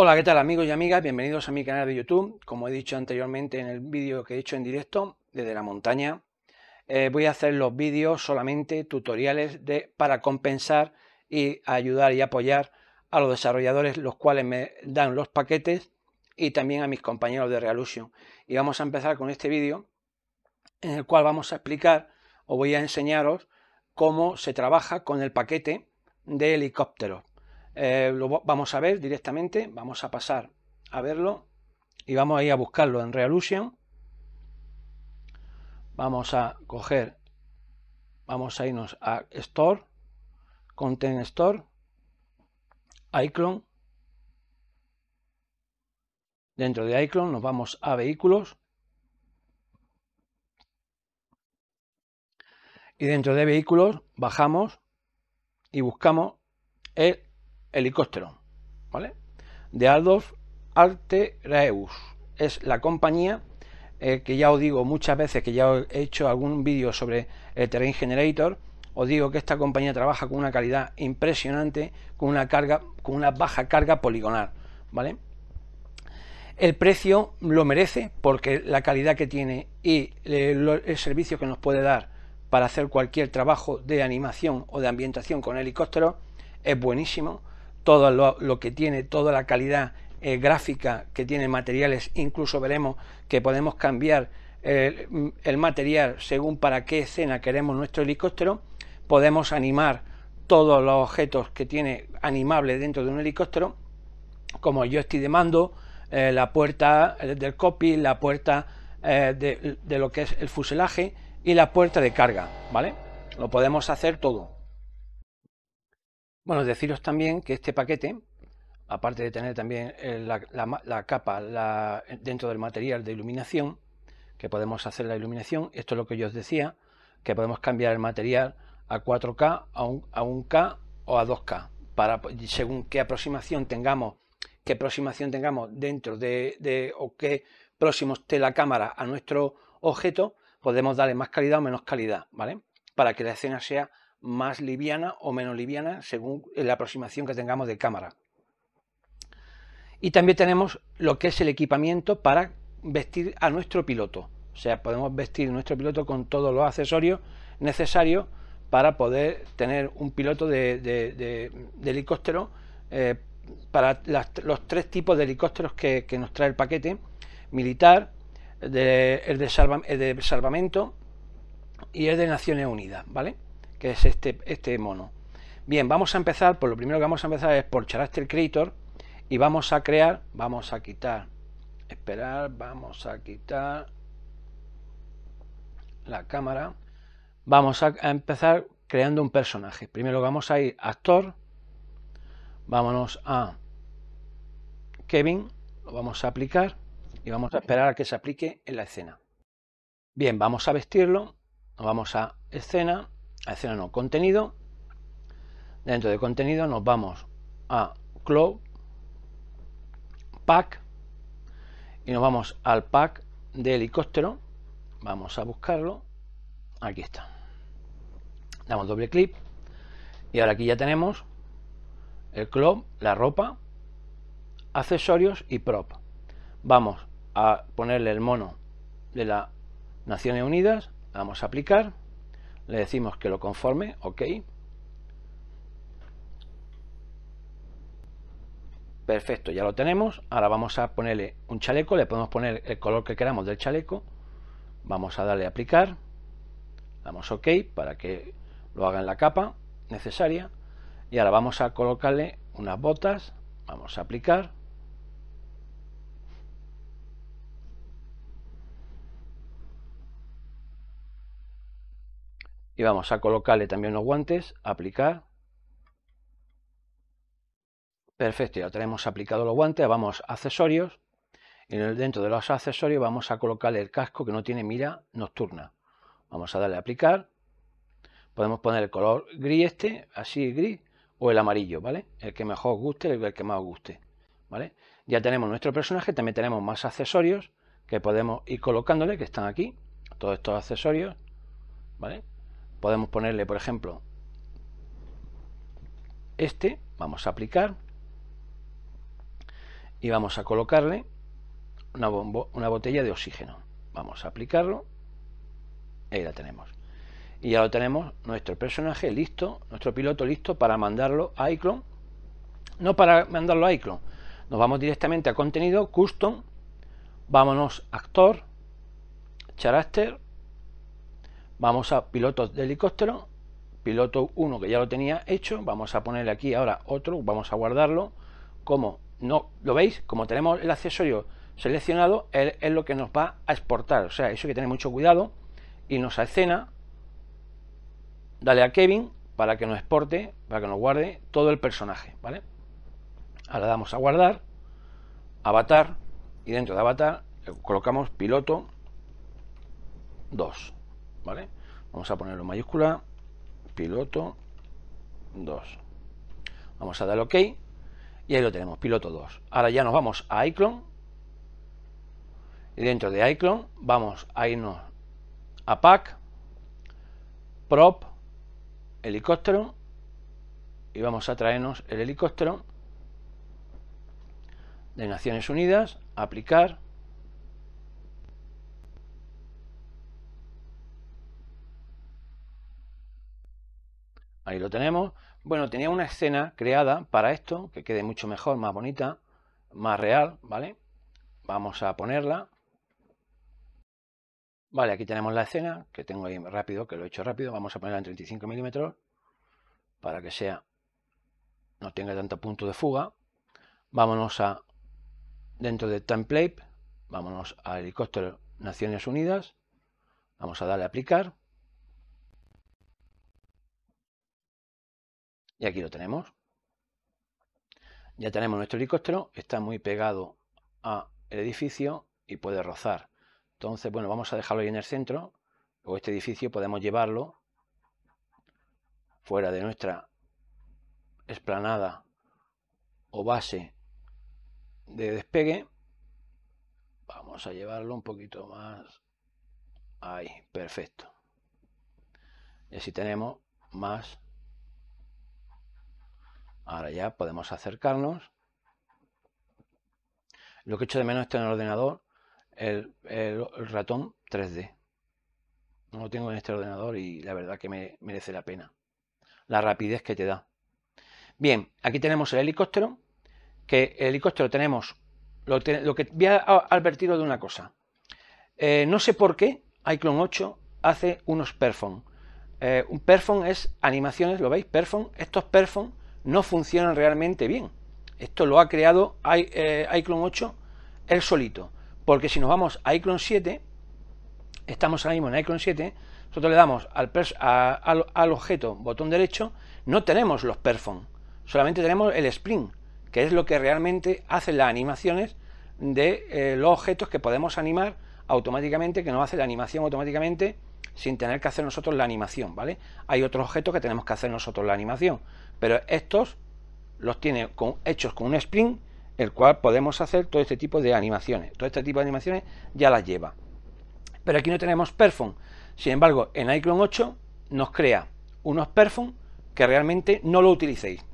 Hola, ¿qué tal amigos y amigas? Bienvenidos a mi canal de YouTube. Como he dicho anteriormente en el vídeo que he hecho en directo desde la montaña, eh, voy a hacer los vídeos solamente tutoriales para compensar y ayudar y apoyar a los desarrolladores los cuales me dan los paquetes y también a mis compañeros de Realusion. Y vamos a empezar con este vídeo en el cual vamos a explicar o voy a enseñaros cómo se trabaja con el paquete de helicópteros. Eh, lo vamos a ver directamente, vamos a pasar a verlo y vamos a ir a buscarlo en Realusion Vamos a coger, vamos a irnos a Store, Content Store, iClone Dentro de iClone nos vamos a Vehículos. Y dentro de Vehículos bajamos y buscamos el Helicóptero, ¿vale? De Adolf Reus Es la compañía eh, que ya os digo muchas veces que ya he hecho algún vídeo sobre el Terrain Generator. Os digo que esta compañía trabaja con una calidad impresionante, con una carga, con una baja carga poligonal, ¿vale? El precio lo merece porque la calidad que tiene y eh, el servicio que nos puede dar para hacer cualquier trabajo de animación o de ambientación con helicóptero es buenísimo todo lo, que tiene, toda la calidad eh, gráfica que tiene materiales, incluso veremos que podemos cambiar eh, el, material según para qué escena queremos nuestro helicóptero, podemos animar todos los objetos que tiene animable dentro de un helicóptero, como yo estoy de mando, eh, la puerta del copy, la puerta de, de, lo que es el fuselaje y la puerta de carga, ¿vale? Lo podemos hacer todo. Bueno, deciros también que este paquete, aparte de tener también eh, la, capa dentro del material de iluminación, que podemos hacer la iluminación, esto es lo que yo os decía, que podemos cambiar el material a 4K, a, 1K o a 2K, para, según qué aproximación tengamos, qué aproximación tengamos dentro de, de o qué próximo esté la cámara a nuestro objeto, podemos darle más calidad o menos calidad, ¿vale? Para que la escena sea más liviana o menos liviana según la aproximación que tengamos de cámara. Y también tenemos lo que es el equipamiento para vestir a nuestro piloto. O sea, podemos vestir a nuestro piloto con todos los accesorios necesarios para poder tener un piloto de, helicóptero eh, para los tres tipos de helicópteros que, nos trae el paquete, militar, el, de el de salvamento y el de Naciones Unidas, ¿vale? que es este, este mono. Bien, vamos a empezar, por lo primero que vamos a empezar es por Character Creator y vamos a crear, vamos a quitar, esperar, vamos a quitar la cámara. Vamos a, empezar creando un personaje. Primero vamos a ir a actor, vámonos a Kevin, lo vamos a aplicar y vamos a esperar a que se aplique en la escena. Bien, vamos a vestirlo, nos vamos a escena, a contenido. Dentro de contenido nos vamos a Cloud, Pack, y nos vamos al pack de helicóptero. Vamos a buscarlo. Aquí está. Damos doble clic. Y ahora aquí ya tenemos el club, la ropa, accesorios y prop. Vamos a ponerle el mono de las Naciones Unidas. Vamos a aplicar le decimos que lo conforme, ok. Perfecto, ya lo tenemos. Ahora vamos a ponerle un chaleco, le podemos poner el color que queramos del chaleco. Vamos a darle aplicar. Damos ok para que lo haga en la capa necesaria. Y ahora vamos a colocarle unas botas. Vamos a aplicar. y vamos a colocarle también los guantes, aplicar. Perfecto, ya tenemos aplicado los guantes, vamos a accesorios y dentro de los accesorios vamos a colocarle el casco que no tiene mira nocturna. Vamos a darle a aplicar. Podemos poner el color gris este, así gris, o el amarillo, ¿vale? El que mejor guste, el que más os guste, ¿vale? Ya tenemos nuestro personaje, también tenemos más accesorios que podemos ir colocándole, que están aquí, todos estos accesorios, ¿vale? podemos ponerle, por ejemplo, este, vamos a aplicar y vamos a colocarle una, una botella de oxígeno. Vamos a aplicarlo, ahí la tenemos. Y ya lo tenemos nuestro personaje listo, nuestro piloto listo para mandarlo a iClone. No para mandarlo a iClone, nos vamos directamente a contenido, custom, vámonos actor, character, Vamos a pilotos de helicóptero, piloto 1 que ya lo tenía hecho, vamos a ponerle aquí ahora otro, vamos a guardarlo. Como no lo veis, como tenemos el accesorio seleccionado, es lo que nos va a exportar. O sea, eso hay que tener mucho cuidado. y nos escena, dale a Kevin para que nos exporte, para que nos guarde todo el personaje, ¿vale? Ahora damos a guardar, avatar, y dentro de avatar colocamos piloto 2. Vamos a ponerlo en mayúscula, piloto 2. Vamos a dar OK y ahí lo tenemos, piloto 2. Ahora ya nos vamos a iClone y dentro de iClone vamos a irnos a Pack, Prop, helicóptero y vamos a traernos el helicóptero de Naciones Unidas, aplicar Ahí lo tenemos. Bueno, tenía una escena creada para esto, que quede mucho mejor, más bonita, más real, ¿vale? Vamos a ponerla. Vale, aquí tenemos la escena, que tengo ahí rápido, que lo he hecho rápido. Vamos a ponerla en 35 milímetros, para que sea, no tenga tanto punto de fuga. Vámonos a, dentro de template, vámonos a helicóptero Naciones Unidas. Vamos a darle a aplicar. Y aquí lo tenemos. Ya tenemos nuestro helicóptero, está muy pegado al edificio y puede rozar. Entonces, bueno, vamos a dejarlo ahí en el centro. O este edificio podemos llevarlo fuera de nuestra esplanada o base de despegue. Vamos a llevarlo un poquito más. Ahí, perfecto. Y así tenemos más Ahora ya podemos acercarnos. Lo que echo de menos es tener en el ordenador el, ratón 3D. No lo tengo en este ordenador y la verdad que me merece la pena. La rapidez que te da. Bien, aquí tenemos el helicóptero. Que el helicóptero tenemos. Lo, que voy a advertiros de una cosa. Eh, no sé por qué iClone 8 hace unos perfons. Eh, un perfon es animaciones, ¿lo veis? Perfon. Estos perfon no funcionan realmente bien. Esto lo ha creado I, eh, iClone 8 él solito. Porque si nos vamos a iClone 7, estamos ahora mismo en iClone 7, nosotros le damos al, al, objeto botón derecho, no tenemos los perform, solamente tenemos el sprint, que es lo que realmente hace las animaciones de eh, los objetos que podemos animar automáticamente, que nos hace la animación automáticamente sin tener que hacer nosotros la animación, ¿vale? Hay otros objetos que tenemos que hacer nosotros la animación, pero estos los tiene con, hechos con un sprint, el cual podemos hacer todo este tipo de animaciones. Todo este tipo de animaciones ya las lleva. Pero aquí no tenemos perfum Sin embargo, en iClone 8 nos crea unos perfum que realmente no lo utilicéis.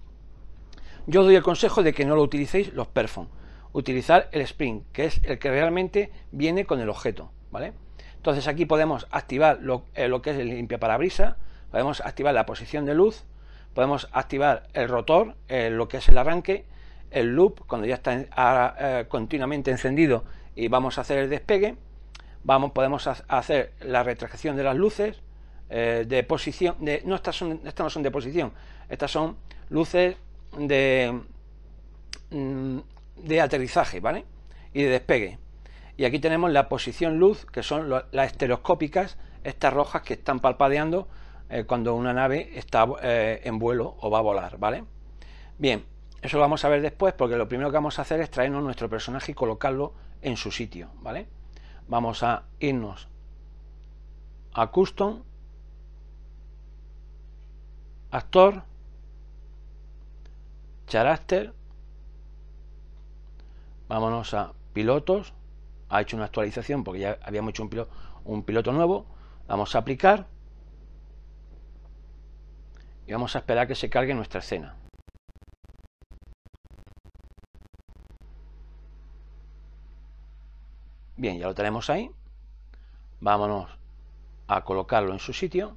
Yo doy el consejo de que no lo utilicéis los perfum Utilizar el sprint, que es el que realmente viene con el objeto, ¿vale? Entonces aquí podemos activar lo, eh, que es el limpia parabrisas, podemos activar la posición de luz, podemos activar el rotor, eh, lo que es el arranque, el loop, cuando ya está eh, continuamente encendido y vamos a hacer el despegue, vamos, podemos hacer la retracción de las luces, eh, de posición, no, estas, son, estas no son de posición, estas son luces de, mm, de aterrizaje, Y de despegue. Y aquí tenemos la posición luz, que son las estereoscópicas, estas rojas que están palpadeando, eh, cuando una nave está eh, en vuelo o va a volar, ¿vale? Bien, eso lo vamos a ver después porque lo primero que vamos a hacer es traernos nuestro personaje y colocarlo en su sitio, ¿vale? Vamos a irnos a Custom, Actor, Character, vámonos a Pilotos, ha hecho una actualización porque ya habíamos hecho un piloto nuevo, vamos a aplicar, y vamos a esperar que se cargue nuestra escena. Bien, ya lo tenemos ahí. Vámonos a colocarlo en su sitio.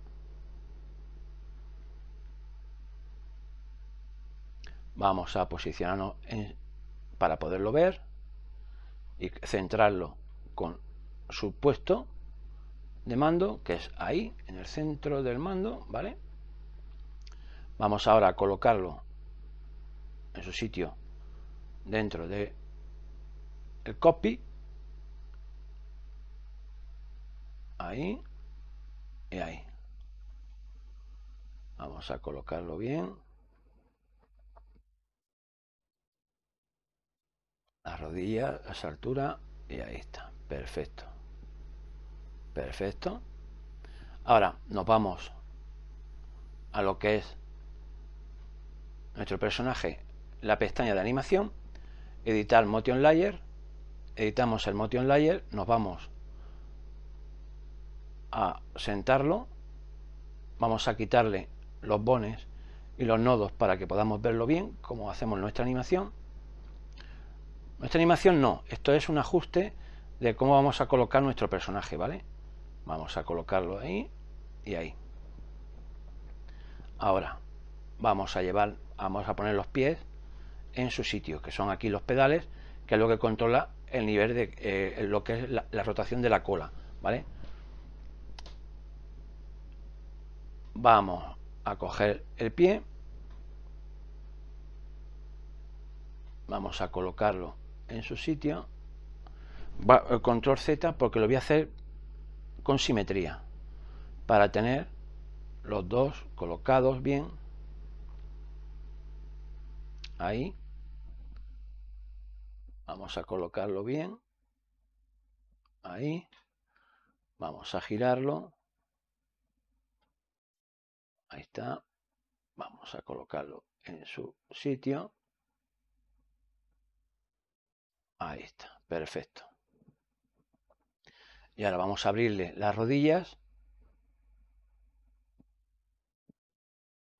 Vamos a posicionarnos para poderlo ver y centrarlo con su puesto de mando, que es ahí, en el centro del mando, ¿vale? Vamos ahora a colocarlo en su sitio dentro de el copy. Ahí y ahí. Vamos a colocarlo bien. Las rodilla, las alturas y ahí está. Perfecto. Perfecto. Ahora nos vamos a lo que es nuestro personaje la pestaña de animación, editar motion layer, editamos el motion layer, nos vamos a sentarlo, vamos a quitarle los bones y los nodos para que podamos verlo bien, como hacemos nuestra animación. Nuestra animación no, esto es un ajuste de cómo vamos a colocar nuestro personaje, ¿vale? Vamos a colocarlo ahí y ahí. Ahora, vamos a llevar, vamos a poner los pies en su sitio, que son aquí los pedales, que es lo que controla el nivel de eh, lo que es la, rotación de la cola, ¿vale? Vamos a coger el pie, vamos a colocarlo en su sitio, eh, control Z porque lo voy a hacer con simetría, para tener los dos colocados bien Ahí. Vamos a colocarlo bien. Ahí. Vamos a girarlo. Ahí está. Vamos a colocarlo en su sitio. Ahí está. Perfecto. Y ahora vamos a abrirle las rodillas.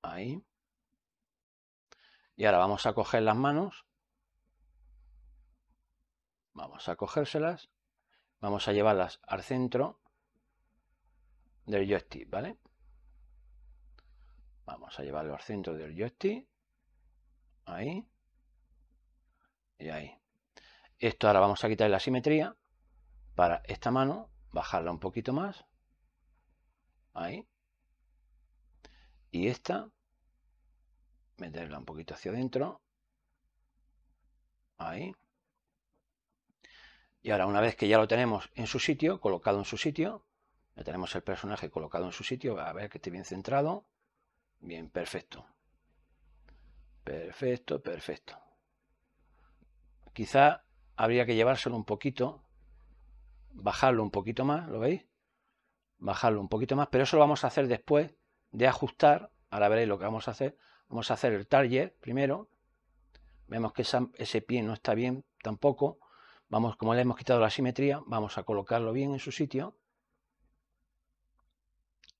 Ahí. Y ahora vamos a coger las manos. Vamos a cogérselas. Vamos a llevarlas al centro del joystick, ¿vale? Vamos a llevarlo al centro del joystick. Ahí. Y ahí. Esto ahora vamos a quitar la simetría para esta mano, bajarla un poquito más. Ahí. Y esta meterla un poquito hacia adentro. Ahí. Y ahora una vez que ya lo tenemos en su sitio, colocado en su sitio, ya tenemos el personaje colocado en su sitio, a ver que esté bien centrado. Bien, perfecto. Perfecto, perfecto. Quizá habría que llevárselo un poquito, bajarlo un poquito más, ¿lo veis? Bajarlo un poquito más, pero eso lo vamos a hacer después de ajustar, ahora veréis lo que vamos a hacer, Vamos a hacer el target primero. Vemos que ese pie no está bien tampoco. Vamos, como le hemos quitado la simetría, vamos a colocarlo bien en su sitio.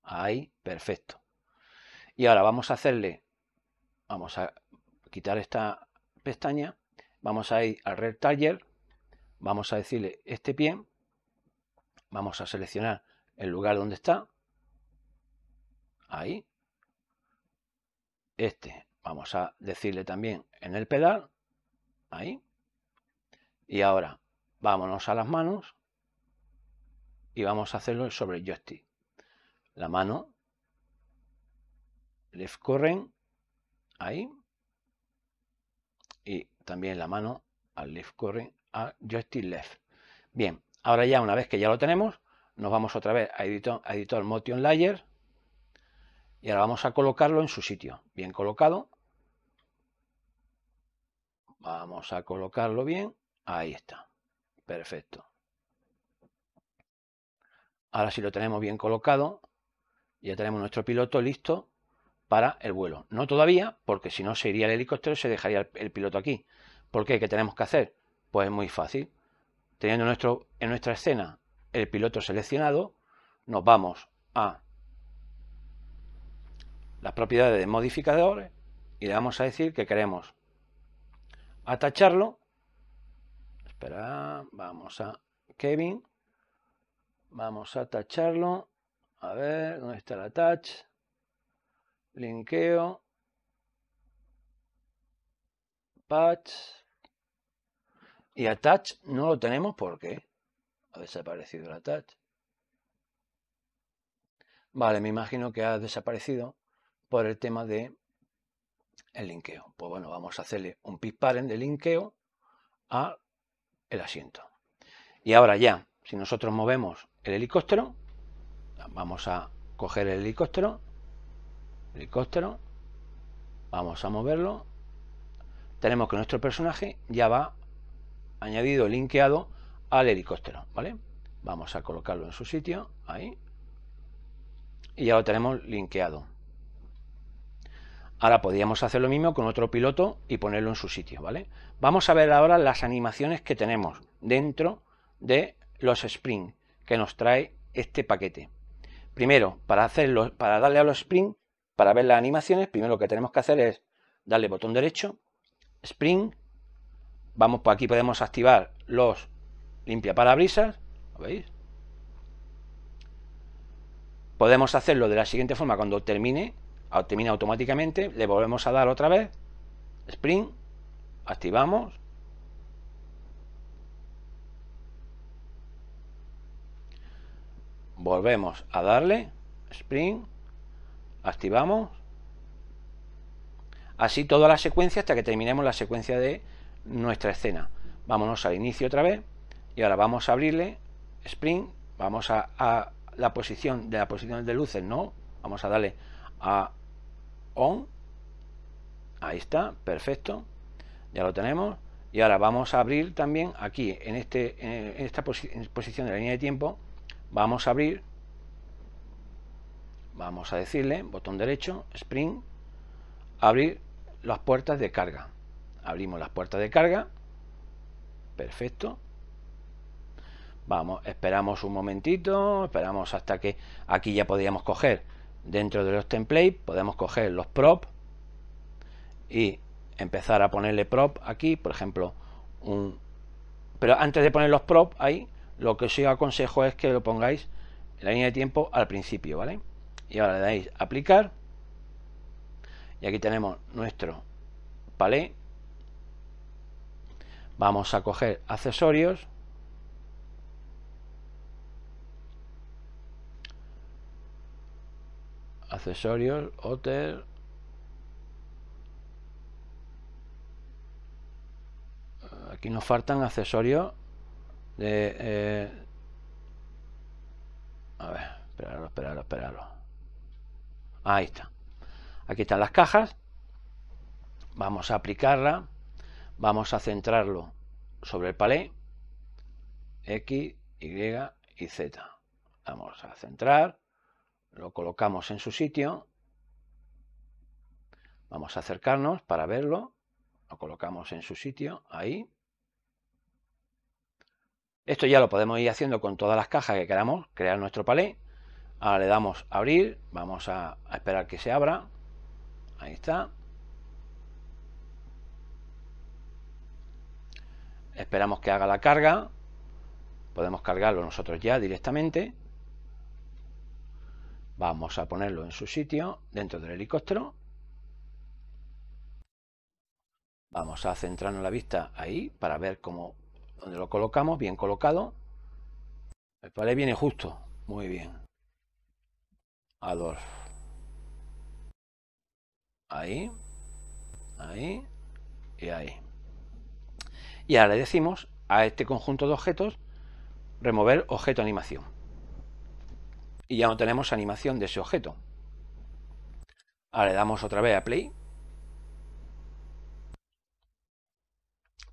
Ahí, perfecto. Y ahora vamos a hacerle, vamos a quitar esta pestaña, vamos a ir al Red taller vamos a decirle este pie, vamos a seleccionar el lugar donde está, ahí, este. Vamos a decirle también en el pedal, ahí. Y ahora vámonos a las manos y vamos a hacerlo sobre el joystick. La mano, left current, ahí. Y también la mano al left current, a joystick left. Bien, ahora ya una vez que ya lo tenemos, nos vamos otra vez a editor Motion Layer y ahora vamos a colocarlo en su sitio. Bien colocado. Vamos a colocarlo bien. Ahí está. Perfecto. Ahora si lo tenemos bien colocado, ya tenemos nuestro piloto listo para el vuelo. No todavía, porque si no se iría el helicóptero y se dejaría el, piloto aquí. ¿Por qué? ¿Qué tenemos que hacer? Pues es muy fácil. Teniendo nuestro, en nuestra escena el piloto seleccionado, nos vamos a las propiedades de modificadores y le vamos a decir que queremos atacharlo. Espera, vamos a Kevin. Vamos a atacharlo A ver, ¿dónde está el attach? Linkeo. Patch. Y attach no lo tenemos porque ha desaparecido el attach. Vale, me imagino que ha desaparecido por el tema de el linkeo. Pues bueno, vamos a hacerle un pickparent de linkeo a el asiento. Y ahora ya, si nosotros movemos el helicóptero, vamos a coger el helicóptero, helicóptero, vamos a moverlo, tenemos que nuestro personaje ya va añadido, linkeado al helicóptero, ¿vale? Vamos a colocarlo en su sitio, ahí, y ya lo tenemos linkeado. Ahora podríamos hacer lo mismo con otro piloto y ponerlo en su sitio, ¿vale? Vamos a ver ahora las animaciones que tenemos dentro de los spring que nos trae este paquete. Primero, para, hacerlo, para darle a los spring para ver las animaciones, primero lo que tenemos que hacer es darle botón derecho, spring vamos por pues aquí podemos activar los limpia parabrisas, ¿lo veis? Podemos hacerlo de la siguiente forma cuando termine termina automáticamente, le volvemos a dar otra vez, spring activamos. Volvemos a darle, spring activamos. Así toda la secuencia hasta que terminemos la secuencia de nuestra escena. Vámonos al inicio otra vez y ahora vamos a abrirle, spring vamos a, a la posición de la posición de luces, no, vamos a darle a Ahí está, perfecto. Ya lo tenemos. Y ahora vamos a abrir también aquí, en, este, esta posición de la línea de tiempo, vamos a abrir, vamos a decirle, botón derecho, Spring, abrir las puertas de carga. Abrimos las puertas de carga. Perfecto. Vamos, esperamos un momentito, esperamos hasta que aquí ya podríamos coger Dentro de los templates podemos coger los prop y empezar a ponerle prop aquí, por ejemplo, un... Pero antes de poner los prop ahí, lo que os aconsejo es que lo pongáis en la línea de tiempo al principio, ¿vale? Y ahora le dais aplicar y aquí tenemos nuestro palet Vamos a coger accesorios accesorios, hotel Aquí nos faltan accesorios de... Eh, a ver, esperarlo, esperarlo, esperarlo. Ahí está. Aquí están las cajas. Vamos a aplicarla. Vamos a centrarlo sobre el palé. X, Y y Z. Vamos a centrar lo colocamos en su sitio. Vamos a acercarnos para verlo. Lo colocamos en su sitio, ahí. Esto ya lo podemos ir haciendo con todas las cajas que queramos crear nuestro palé. Ahora le damos a abrir, vamos a esperar que se abra. Ahí está. Esperamos que haga la carga. Podemos cargarlo nosotros ya directamente. Vamos a ponerlo en su sitio dentro del helicóptero. Vamos a centrarnos la vista ahí para ver cómo lo colocamos, bien colocado. El palé viene justo, muy bien. Adolf. Ahí, ahí y ahí. Y ahora le decimos a este conjunto de objetos remover objeto animación y ya no tenemos animación de ese objeto. Ahora le damos otra vez a play.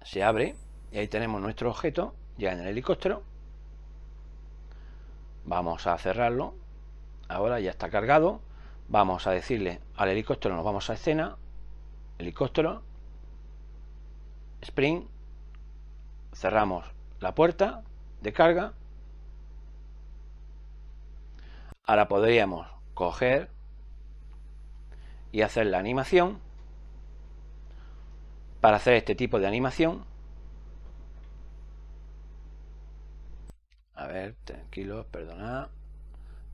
Se abre y ahí tenemos nuestro objeto ya en el helicóptero. Vamos a cerrarlo. Ahora ya está cargado. Vamos a decirle al helicóptero, nos vamos a escena, helicóptero, spring, cerramos la puerta de carga Ahora podríamos coger y hacer la animación. Para hacer este tipo de animación, a ver, tranquilo perdona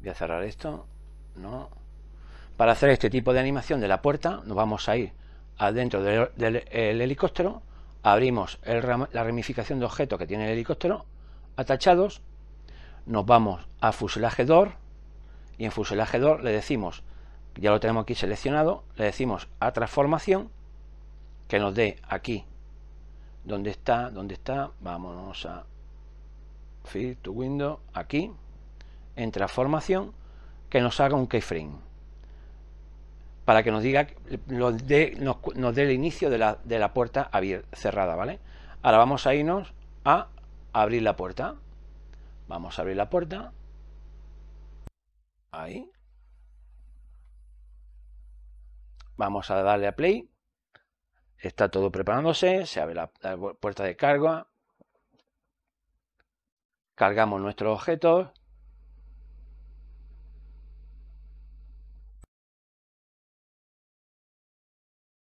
voy a cerrar esto, no. Para hacer este tipo de animación de la puerta, nos vamos a ir adentro del, helicóptero, abrimos la ramificación de objetos que tiene el helicóptero, atachados, nos vamos a fuselaje door, y en fuselaje 2 le decimos, ya lo tenemos aquí seleccionado, le decimos a transformación que nos dé aquí donde está, donde está, vámonos a fit to Window, aquí, en transformación, que nos haga un keyframe para que nos diga, nos nos, nos dé el inicio de la, de la puerta abierta, cerrada, ¿vale? Ahora vamos a irnos a abrir la puerta. Vamos a abrir la puerta Ahí. Vamos a darle a play. Está todo preparándose. Se abre la, puerta de carga. Cargamos nuestros objetos.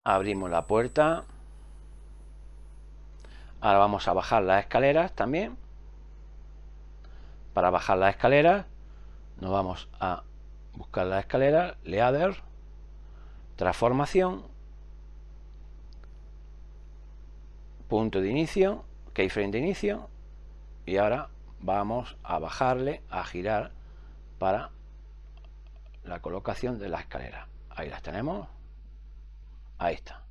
Abrimos la puerta. Ahora vamos a bajar las escaleras también. Para bajar las escaleras nos vamos a buscar la escalera, leader, transformación, punto de inicio, keyframe de inicio y ahora vamos a bajarle, a girar para la colocación de la escalera. Ahí las tenemos. Ahí está.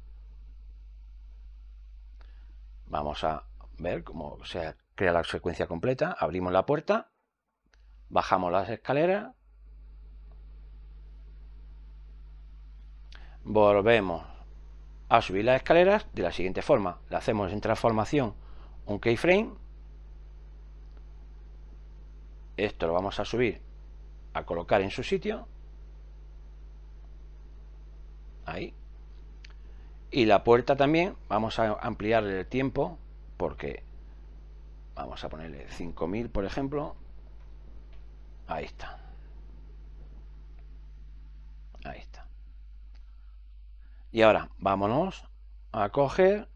Vamos a ver cómo se crea la secuencia completa. Abrimos la puerta Bajamos las escaleras. Volvemos a subir las escaleras de la siguiente forma. Le hacemos en transformación un keyframe. Esto lo vamos a subir a colocar en su sitio. Ahí. Y la puerta también, vamos a ampliarle el tiempo porque vamos a ponerle 5000 por ejemplo Ahí está. Ahí está. Y ahora vámonos a coger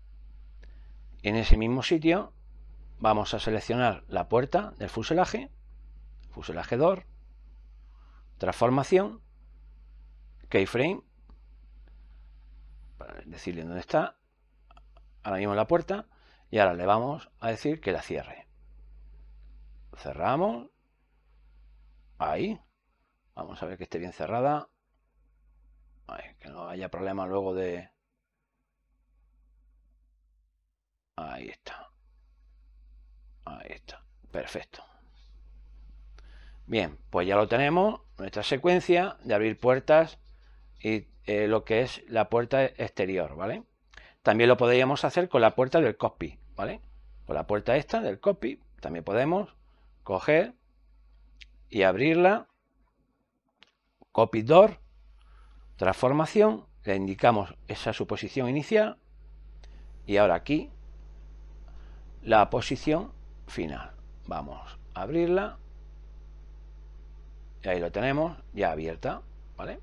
en ese mismo sitio. Vamos a seleccionar la puerta del fuselaje, fuselaje door, transformación, keyframe, para decirle dónde está, ahora mismo la puerta, y ahora le vamos a decir que la cierre. Cerramos, Ahí. Vamos a ver que esté bien cerrada. que no haya problema luego de... Ahí está. Ahí está. Perfecto. Bien, pues ya lo tenemos. Nuestra secuencia de abrir puertas y eh, lo que es la puerta exterior, ¿vale? También lo podríamos hacer con la puerta del copy, ¿vale? Con la puerta esta del copy, también podemos coger y abrirla, copy door, transformación, le indicamos esa suposición inicial y ahora aquí la posición final. Vamos a abrirla y ahí lo tenemos ya abierta, ¿vale?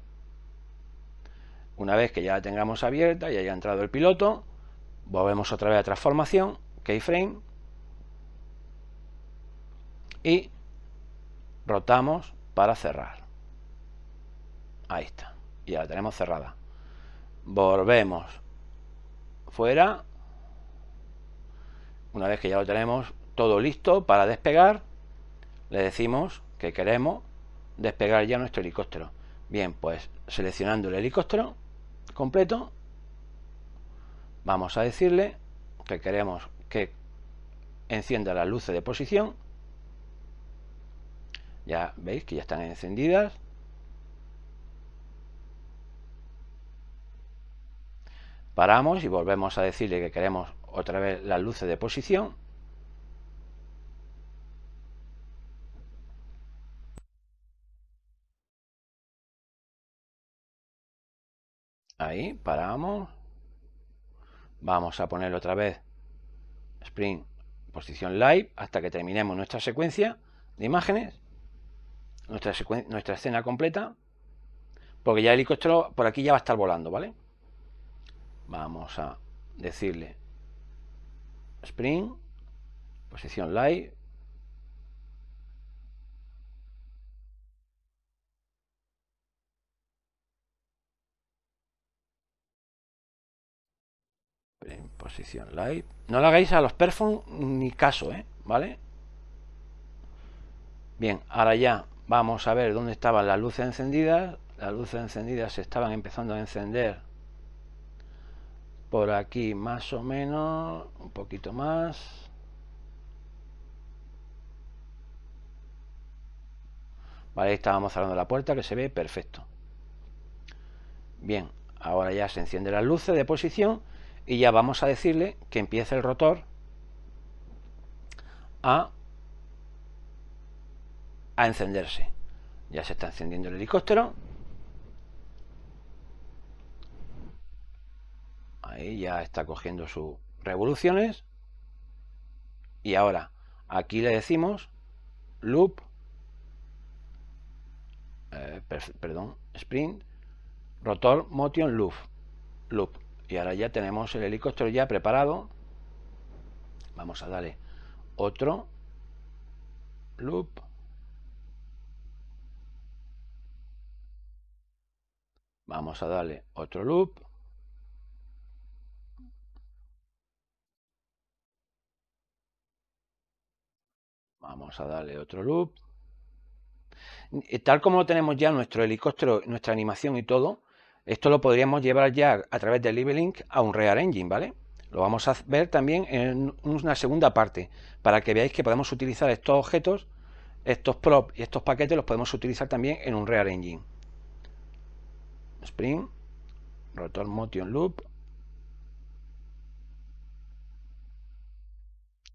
Una vez que ya la tengamos abierta y haya entrado el piloto, volvemos otra vez a transformación, keyframe y rotamos para cerrar. Ahí está. Ya la tenemos cerrada. Volvemos fuera. Una vez que ya lo tenemos todo listo para despegar, le decimos que queremos despegar ya nuestro helicóptero. Bien, pues seleccionando el helicóptero completo, vamos a decirle que queremos que encienda las luces de posición ya veis que ya están encendidas. Paramos y volvemos a decirle que queremos otra vez las luces de posición. Ahí, paramos. Vamos a poner otra vez Spring posición live hasta que terminemos nuestra secuencia de imágenes nuestra, escena completa, porque ya el helicóptero por aquí ya va a estar volando, ¿vale? Vamos a decirle Spring, posición light posición live. No le hagáis a los perfumes ni caso, ¿eh? ¿Vale? Bien, ahora ya Vamos a ver dónde estaban las luces encendidas. Las luces encendidas se estaban empezando a encender por aquí más o menos, un poquito más. Vale, estábamos cerrando la puerta que se ve perfecto. Bien, ahora ya se enciende las luces de posición y ya vamos a decirle que empiece el rotor a a encenderse. Ya se está encendiendo el helicóptero. Ahí ya está cogiendo sus revoluciones. Y ahora, aquí le decimos loop, eh, perdón, sprint, rotor motion loop, loop. Y ahora ya tenemos el helicóptero ya preparado. Vamos a darle otro loop Vamos a darle otro loop. Vamos a darle otro loop. Tal como tenemos ya nuestro helicóptero, nuestra animación y todo, esto lo podríamos llevar ya a través del Link a un Real Engine, ¿vale? Lo vamos a ver también en una segunda parte, para que veáis que podemos utilizar estos objetos, estos props y estos paquetes los podemos utilizar también en un Real Engine. Spring, Rotor Motion Loop.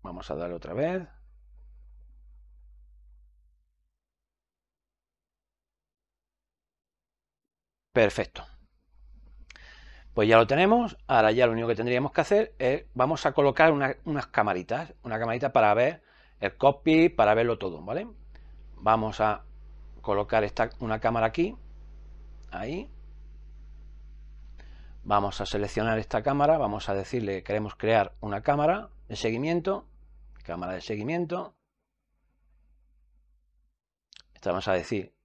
Vamos a dar otra vez. Perfecto. Pues ya lo tenemos. Ahora ya lo único que tendríamos que hacer es, vamos a colocar unas camaritas, una camarita para ver el copy, para verlo todo, ¿vale? Vamos a colocar esta, una cámara aquí, ahí, Vamos a seleccionar esta cámara, vamos a decirle que queremos crear una cámara de seguimiento, cámara de seguimiento. Esta vamos a decir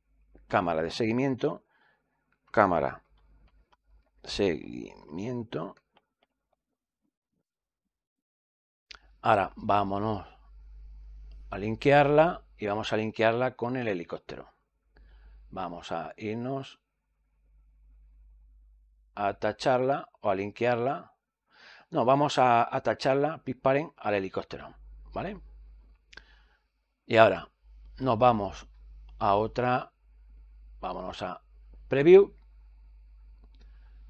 cámara de seguimiento, cámara seguimiento. Ahora vámonos a linkearla y vamos a linkearla con el helicóptero. Vamos a irnos a tacharla o a linkearla. No, vamos a, atacharla, pisparen al helicóptero. ¿Vale? Y ahora nos vamos a otra. Vámonos a preview.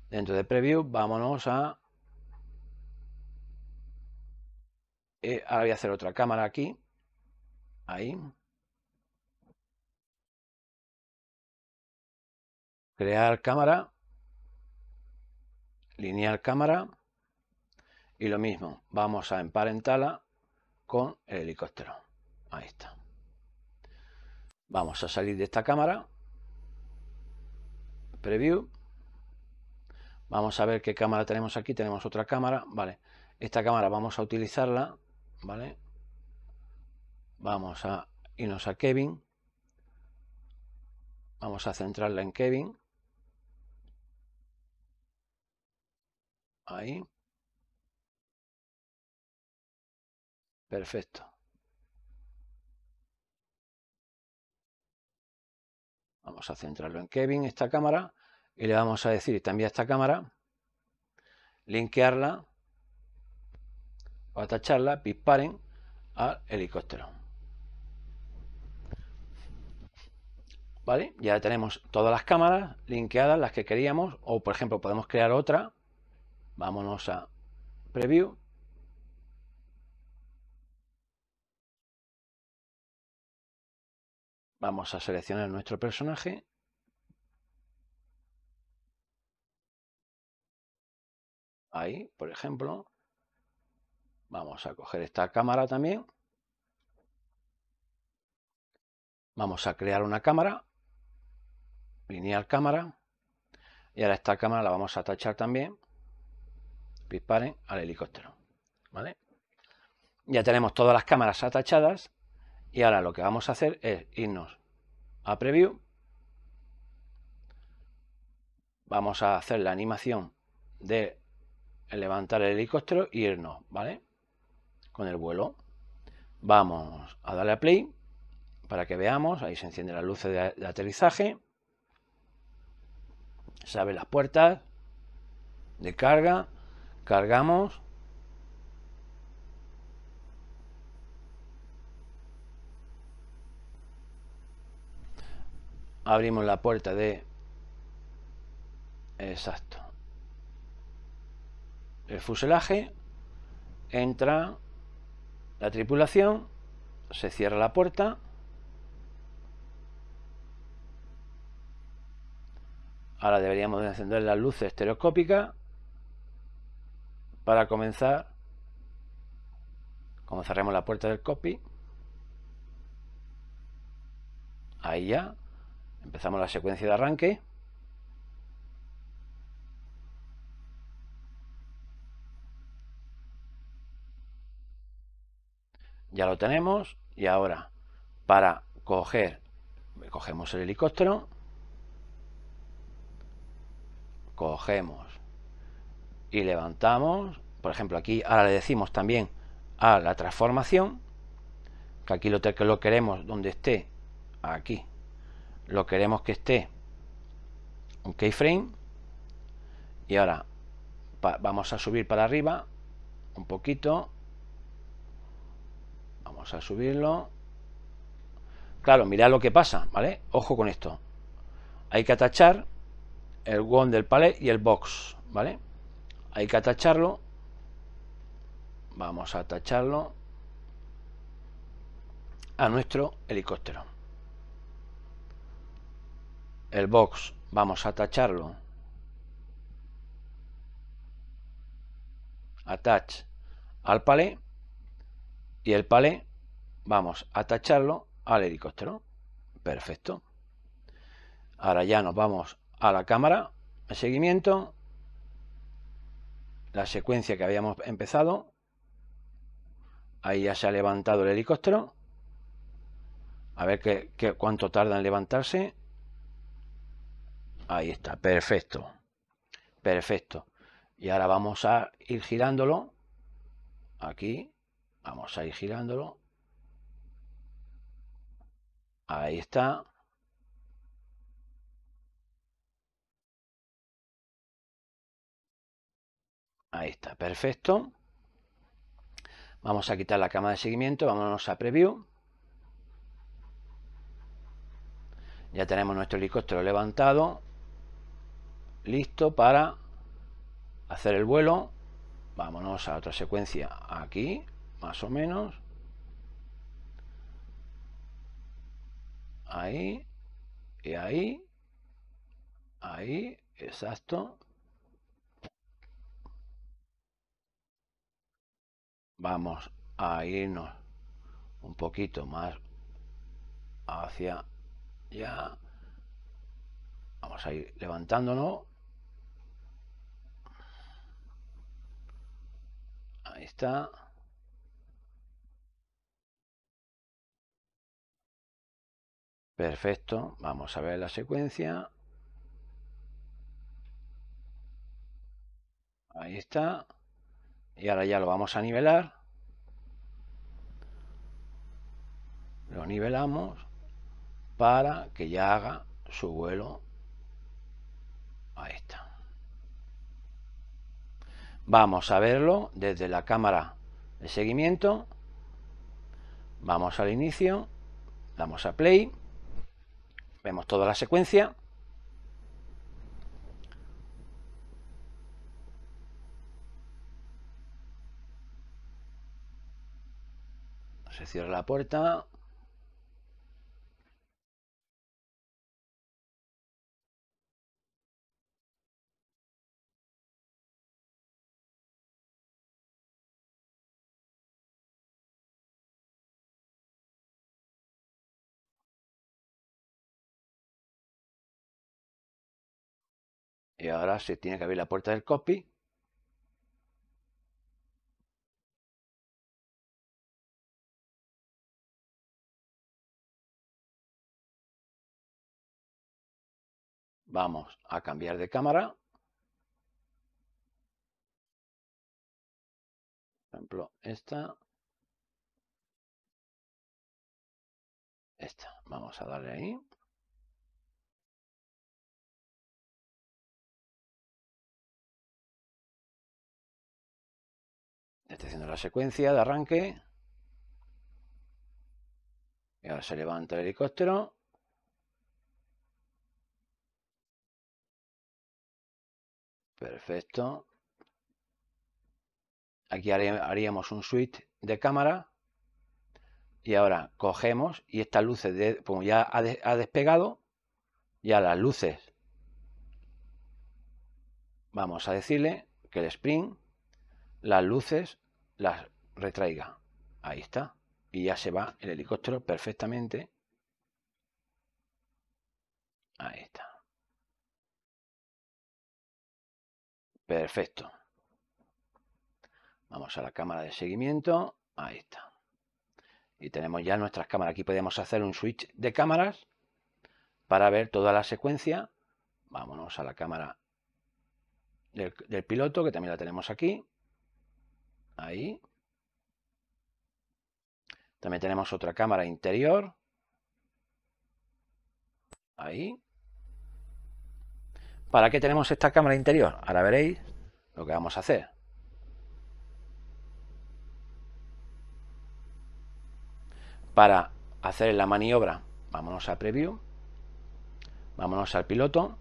Dentro de preview, vámonos a. Eh, ahora voy a hacer otra cámara aquí. Ahí. Crear cámara. Linear cámara y lo mismo, vamos a emparentarla con el helicóptero. Ahí está. Vamos a salir de esta cámara. Preview. Vamos a ver qué cámara tenemos aquí. Tenemos otra cámara. Vale. Esta cámara vamos a utilizarla. Vale. Vamos a irnos a Kevin. Vamos a centrarla en Kevin. Ahí. Perfecto. Vamos a centrarlo en Kevin, esta cámara, y le vamos a decir, también esta cámara, linkearla o atacharla, disparen al helicóptero. ¿Vale? Ya tenemos todas las cámaras linkeadas, las que queríamos, o por ejemplo podemos crear otra Vámonos a preview. Vamos a seleccionar nuestro personaje. Ahí, por ejemplo. Vamos a coger esta cámara también. Vamos a crear una cámara. Lineal cámara. Y ahora esta cámara la vamos a tachar también disparen al helicóptero. ¿Vale? Ya tenemos todas las cámaras atachadas y ahora lo que vamos a hacer es irnos a preview. Vamos a hacer la animación de levantar el helicóptero y irnos, ¿vale? Con el vuelo. Vamos a darle a play para que veamos. Ahí se enciende las luces de, de aterrizaje. Se abren las puertas de carga cargamos abrimos la puerta de exacto el fuselaje entra la tripulación se cierra la puerta ahora deberíamos encender las luces estereoscópicas para comenzar, como cerremos la puerta del copy, ahí ya, empezamos la secuencia de arranque. ya lo tenemos y ahora para coger cogemos el helicóptero cogemos y levantamos, por ejemplo, aquí ahora le decimos también a la transformación, que aquí lo, que lo queremos donde esté, aquí, lo queremos que esté un keyframe, y ahora vamos a subir para arriba un poquito, vamos a subirlo, claro, mira lo que pasa, ¿vale? Ojo con esto, hay que atachar el one del palet y el box, ¿vale? hay que atacharlo vamos a atacharlo a nuestro helicóptero el box vamos a atacharlo attach al palé y el palé vamos a atacharlo al helicóptero perfecto ahora ya nos vamos a la cámara de seguimiento la secuencia que habíamos empezado. Ahí ya se ha levantado el helicóptero. A ver qué, cuánto tarda en levantarse. Ahí está, perfecto. Perfecto. Y ahora vamos a ir girándolo. Aquí. Vamos a ir girándolo. Ahí está. Ahí está, perfecto. Vamos a quitar la cama de seguimiento, vámonos a preview. Ya tenemos nuestro helicóptero levantado, listo para hacer el vuelo. Vámonos a otra secuencia aquí, más o menos. Ahí, y ahí, ahí, exacto. vamos a irnos un poquito más hacia ya vamos a ir levantándonos ahí está perfecto vamos a ver la secuencia ahí está y ahora ya lo vamos a nivelar. Lo nivelamos para que ya haga su vuelo. Ahí está. Vamos a verlo desde la cámara de seguimiento. Vamos al inicio. Damos a play. Vemos toda la secuencia. cierra la puerta. Y ahora se tiene que abrir la puerta del copy Vamos a cambiar de cámara. Por ejemplo, esta. Esta. Vamos a darle ahí. Está haciendo la secuencia de arranque. Y ahora se levanta el helicóptero. Perfecto. Aquí haríamos un switch de cámara. Y ahora cogemos y estas luces, de, como ya ha, despegado, ya las luces. Vamos a decirle que el spring las luces, las retraiga. Ahí está. Y ya se va el helicóptero perfectamente. Ahí está. Perfecto. Vamos a la cámara de seguimiento. Ahí está. Y tenemos ya nuestras cámaras. Aquí podemos hacer un switch de cámaras para ver toda la secuencia. Vámonos a la cámara del, piloto, que también la tenemos aquí. Ahí. También tenemos otra cámara interior. Ahí. ¿Para qué tenemos esta cámara interior? Ahora veréis lo que vamos a hacer. Para hacer la maniobra, vámonos a preview, vámonos al piloto,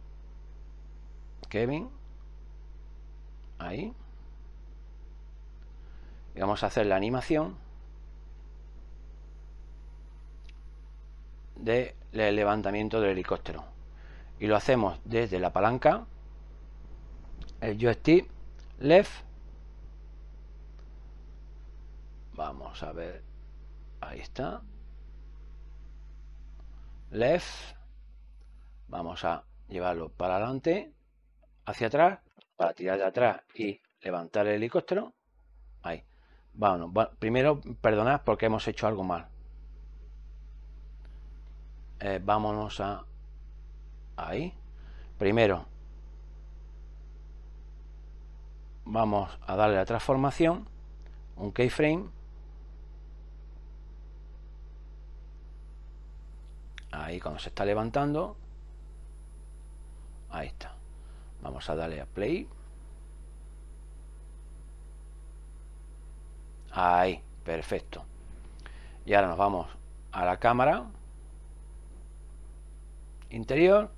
Kevin, ahí, y vamos a hacer la animación del levantamiento del helicóptero y lo hacemos desde la palanca el joystick left vamos a ver ahí está left vamos a llevarlo para adelante hacia atrás para tirar de atrás y levantar el helicóptero ahí bueno, primero perdonad porque hemos hecho algo mal eh, vámonos a ahí. Primero, vamos a darle la transformación, un keyframe. Ahí cuando se está levantando. Ahí está. Vamos a darle a play. Ahí, perfecto. Y ahora nos vamos a la cámara interior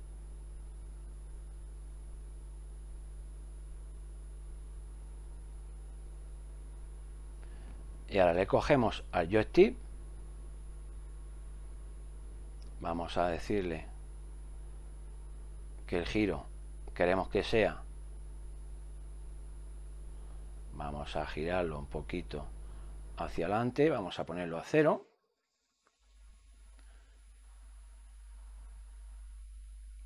y ahora le cogemos al joystick vamos a decirle que el giro queremos que sea vamos a girarlo un poquito hacia adelante vamos a ponerlo a cero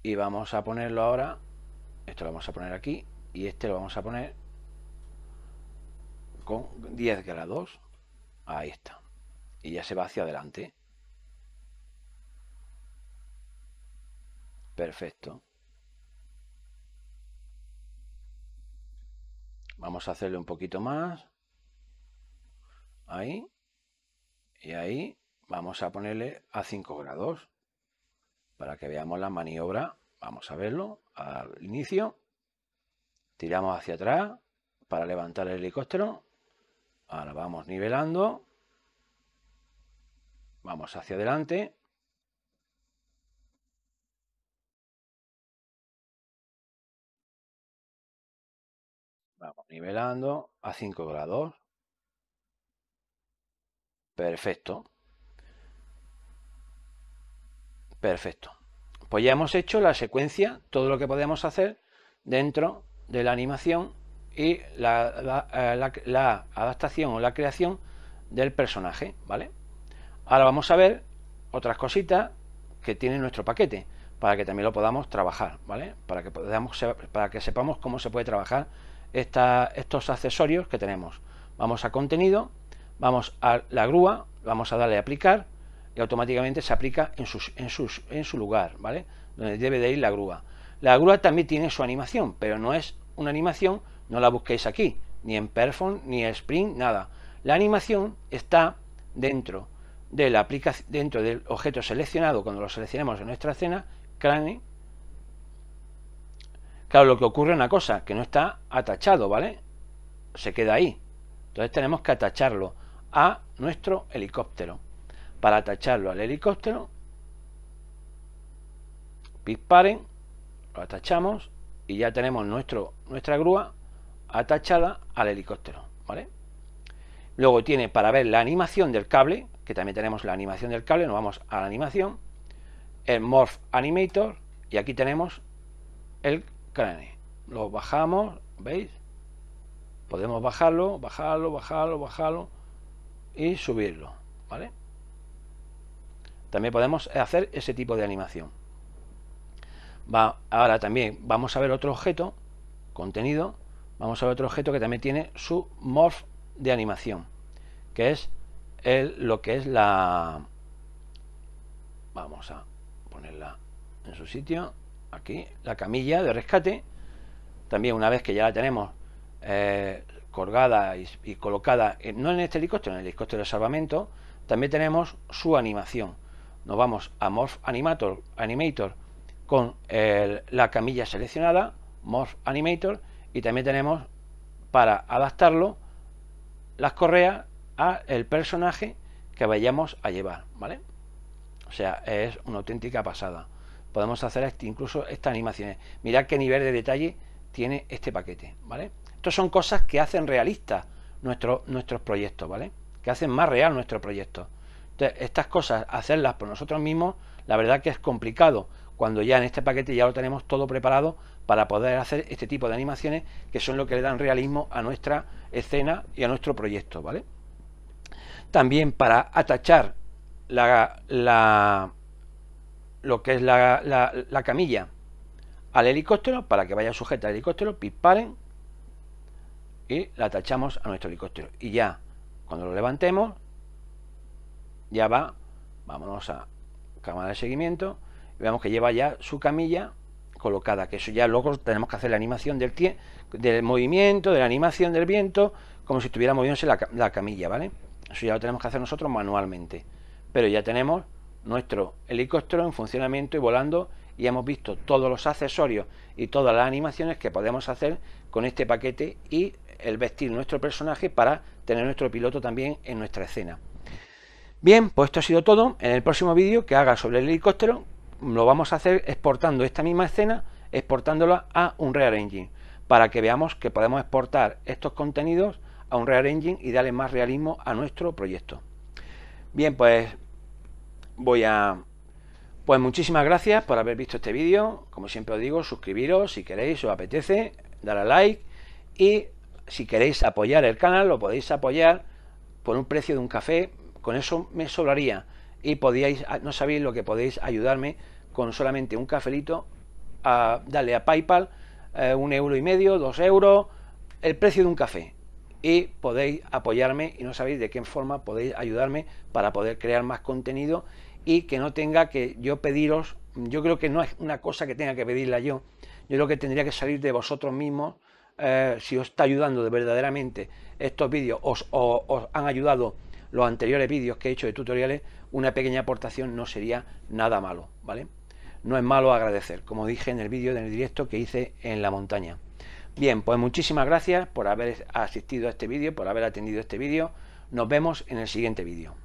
y vamos a ponerlo ahora esto lo vamos a poner aquí y este lo vamos a poner con 10 grados Ahí está. Y ya se va hacia adelante. Perfecto. Vamos a hacerle un poquito más. Ahí. Y ahí vamos a ponerle a 5 grados. Para que veamos la maniobra. Vamos a verlo al inicio. Tiramos hacia atrás para levantar el helicóptero. Ahora vamos nivelando. Vamos hacia adelante. Vamos nivelando a 5 grados. Perfecto. Perfecto. Pues ya hemos hecho la secuencia, todo lo que podemos hacer dentro de la animación y eh, la, adaptación o la creación del personaje, ¿vale? Ahora vamos a ver otras cositas que tiene nuestro paquete para que también lo podamos trabajar, ¿vale? Para que podamos para que sepamos cómo se puede trabajar estos accesorios que tenemos. Vamos a contenido, vamos a la grúa, vamos a darle a aplicar y automáticamente se aplica en, sus, en, en su lugar, ¿vale? Donde debe de ir la grúa. La grúa también tiene su animación, pero no es una animación no la busquéis aquí, ni en Perform, ni en Spring, nada. La animación está dentro, de la aplicación, dentro del objeto seleccionado cuando lo seleccionamos en nuestra escena, crane. Claro, lo que ocurre es una cosa, que no está atachado, ¿vale? Se queda ahí. Entonces tenemos que atacharlo a nuestro helicóptero. Para atacharlo al helicóptero, disparen, lo atachamos y ya tenemos nuestro, nuestra grúa atachada al helicóptero, ¿vale? Luego tiene para ver la animación del cable, que también tenemos la animación del cable, nos vamos a la animación, el Morph Animator, y aquí tenemos el cráneo Lo bajamos, ¿veis? Podemos bajarlo, bajarlo, bajarlo, bajarlo y subirlo, ¿vale? También podemos hacer ese tipo de animación. Va, ahora también vamos a ver otro objeto, contenido, vamos a ver otro objeto que también tiene su morph de animación, que es el, lo que es la... Vamos a ponerla en su sitio, aquí, la camilla de rescate. También una vez que ya la tenemos eh, colgada y, colocada, no en este helicóptero, en el helicóptero de salvamento, también tenemos su animación. Nos vamos a Morph Animator, Animator con la camilla seleccionada, Morph Animator, y también tenemos para adaptarlo las correas a el personaje que vayamos a llevar, ¿vale? O sea, es una auténtica pasada. Podemos hacer este, incluso estas animaciones. Mirad qué nivel de detalle tiene este paquete, ¿vale? Estas son cosas que hacen realistas nuestro, nuestros proyectos, ¿vale? Que hacen más real nuestro proyecto. Entonces, estas cosas, hacerlas por nosotros mismos, la verdad que es complicado, cuando ya en este paquete ya lo tenemos todo preparado para poder hacer este tipo de animaciones que son lo que le dan realismo a nuestra escena y a nuestro proyecto, ¿vale? También para atachar la, lo que es la, camilla al helicóptero para que vaya sujeta al helicóptero, disparen y la atachamos a nuestro helicóptero. Y ya, cuando lo levantemos, ya va, vámonos a cámara de seguimiento, y vemos que lleva ya su camilla colocada, que eso ya luego tenemos que hacer la animación del, del movimiento, de la animación del viento, como si estuviera moviéndose la, la, camilla, ¿vale? Eso ya lo tenemos que hacer nosotros manualmente. Pero ya tenemos nuestro helicóptero en funcionamiento y volando y hemos visto todos los accesorios y todas las animaciones que podemos hacer con este paquete y el vestir nuestro personaje para tener nuestro piloto también en nuestra escena. Bien, pues esto ha sido todo. En el próximo vídeo que haga sobre el helicóptero lo vamos a hacer exportando esta misma escena, exportándola a real Engine, para que veamos que podemos exportar estos contenidos a Unreal Engine y darle más realismo a nuestro proyecto. Bien, pues voy a... Pues muchísimas gracias por haber visto este vídeo. Como siempre os digo, suscribiros si queréis, os apetece, dar a like y si queréis apoyar el canal, lo podéis apoyar por un precio de un café. Con eso me sobraría y podíais, ah, no sabéis lo que podéis ayudarme con solamente un cafelito, a, darle a PayPal eh, un euro y medio, dos euros, el precio de un café. Y podéis apoyarme y no sabéis de qué forma podéis ayudarme para poder crear más contenido y que no tenga que yo pediros, yo creo que no es una cosa que tenga que pedirla yo, yo creo que tendría que salir de vosotros mismos eh, si os está ayudando de verdaderamente estos vídeos, os, os han ayudado los anteriores vídeos que he hecho de tutoriales, una pequeña aportación no sería nada malo, ¿vale? No es malo agradecer, como dije en el vídeo del directo que hice en la montaña. Bien, pues muchísimas gracias por haber asistido a este vídeo, por haber atendido este vídeo. Nos vemos en el siguiente vídeo.